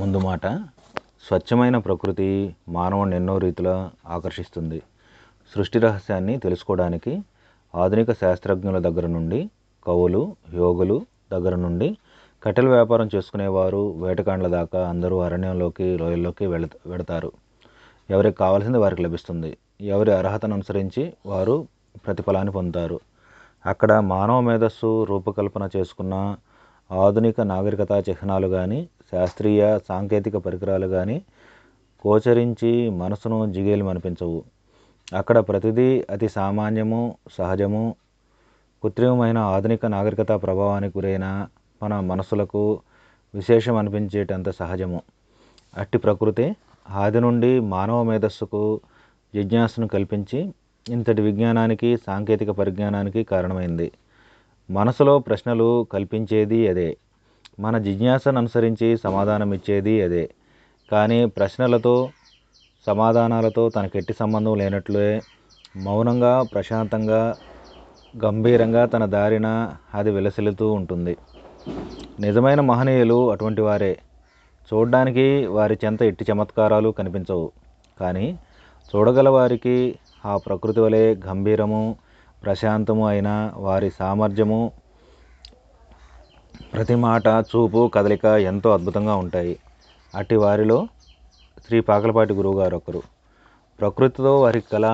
ముందు మాట స్వచ్ఛమైన ప్రకృతి మానవుని ఎన్నో రీతిలో ఆకర్షిస్తుంది సృష్టి రహస్యాన్ని తెలుసుకోవడానికి ఆధునిక శాస్త్రజ్ఞుల దగ్గర నుండి కవులు యోగులు దగ్గర నుండి కట్టెల వ్యాపారం చేసుకునేవారు వేటకాండ్ల దాకా అందరూ అరణ్యంలోకి లోయల్లోకి వెళ వెడతారు ఎవరికి కావాల్సింది వారికి లభిస్తుంది ఎవరి అర్హతను అనుసరించి వారు ప్రతిఫలాన్ని పొందుతారు అక్కడ మానవ మేధస్సు రూపకల్పన చేసుకున్న ఆధునిక నాగరికత చిహ్నాలు కానీ శాస్త్రీయ సాంకేతిక పరికరాలు కానీ గోచరించి మనసును అనిపించవు అక్కడ ప్రతిదీ అతి సామాన్యము సహజము కృత్రిమమైన ఆధునిక నాగరికత ప్రభావానికి గురైన మన మనసులకు విశేషం అనిపించేటంత సహజము అట్టి ప్రకృతి ఆది నుండి మానవ మేధస్సుకు జిజ్ఞాసను కల్పించి ఇంతటి విజ్ఞానానికి సాంకేతిక పరిజ్ఞానానికి కారణమైంది మనసులో ప్రశ్నలు కల్పించేది అదే మన జిజ్ఞాసను అనుసరించి సమాధానం ఇచ్చేది అదే కానీ ప్రశ్నలతో సమాధానాలతో తనకెట్టి సంబంధం లేనట్లే మౌనంగా ప్రశాంతంగా గంభీరంగా తన దారిన అది విలసిల్లుతూ ఉంటుంది నిజమైన మహనీయులు అటువంటి వారే చూడడానికి వారి చెంత ఎట్టి చమత్కారాలు కనిపించవు కానీ చూడగల వారికి ఆ ప్రకృతి వలె గంభీరము ప్రశాంతము అయిన వారి సామర్థ్యము ప్రతి మాట చూపు కదలిక ఎంతో అద్భుతంగా ఉంటాయి అట్టి వారిలో శ్రీ పాకలపాటి గురువుగారు ఒకరు ప్రకృతితో వారి కళ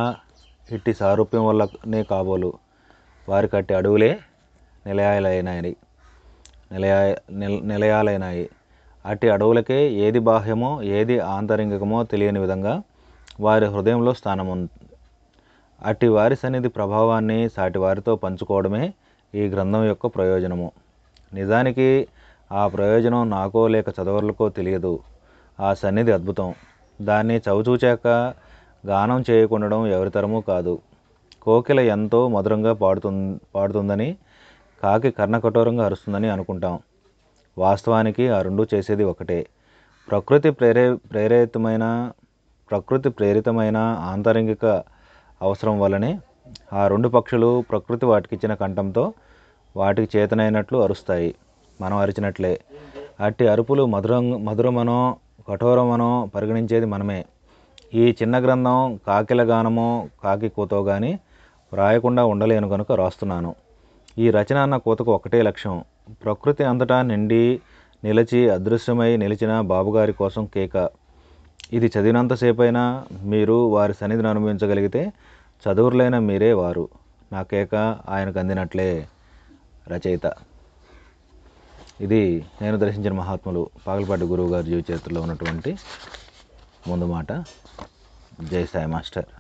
ఇట్టి సారూప్యం వల్లనే కాబోలు వారి కట్టి అడుగులే నిలయాలైనాయి నిలయా నిలయాలైనాయి అట్టి అడవులకే ఏది బాహ్యమో ఏది ఆంతరింగికమో తెలియని విధంగా వారి హృదయంలో స్థానం అట్టి వారి సన్నిధి ప్రభావాన్ని సాటి వారితో పంచుకోవడమే ఈ గ్రంథం యొక్క ప్రయోజనము నిజానికి ఆ ప్రయోజనం నాకో లేక చదవరులకో తెలియదు ఆ సన్నిధి అద్భుతం దాన్ని చవిచూచాక గానం చేయకుండడం ఎవరితరమూ కాదు కోకిల ఎంతో మధురంగా పాడుతు పాడుతుందని కాకి కర్ణకఠోరంగా అరుస్తుందని అనుకుంటాం వాస్తవానికి ఆ రెండు చేసేది ఒకటే ప్రకృతి ప్రేరే ప్రేరేతమైన ప్రకృతి ప్రేరితమైన ఆంతరంగిక అవసరం వల్లనే ఆ రెండు పక్షులు ప్రకృతి వాటికిచ్చిన కంఠంతో వాటికి చేతనైనట్లు అరుస్తాయి మనం అరిచినట్లే అట్టి అరుపులు మధుర మధురమనో కఠోరమనో పరిగణించేది మనమే ఈ చిన్న గ్రంథం కాకిల గానమో కాకి కూతో కానీ వ్రాయకుండా ఉండలేను కనుక రాస్తున్నాను ఈ రచన అన్న కూతకు ఒకటే లక్ష్యం ప్రకృతి అంతటా నిండి నిలిచి అదృశ్యమై నిలిచిన బాబుగారి కోసం కేక ఇది చదివినంతసేపు అయినా మీరు వారి సన్నిధిని అనుభవించగలిగితే చదువులైన మీరే వారు నా కేక ఆయనకు అందినట్లే రచయిత ఇది నేను దర్శించిన మహాత్ములు పాగలపాటి గురువు గారి జీవిత చరిత్రలో ఉన్నటువంటి ముందు మాట జై సాయి మాస్టర్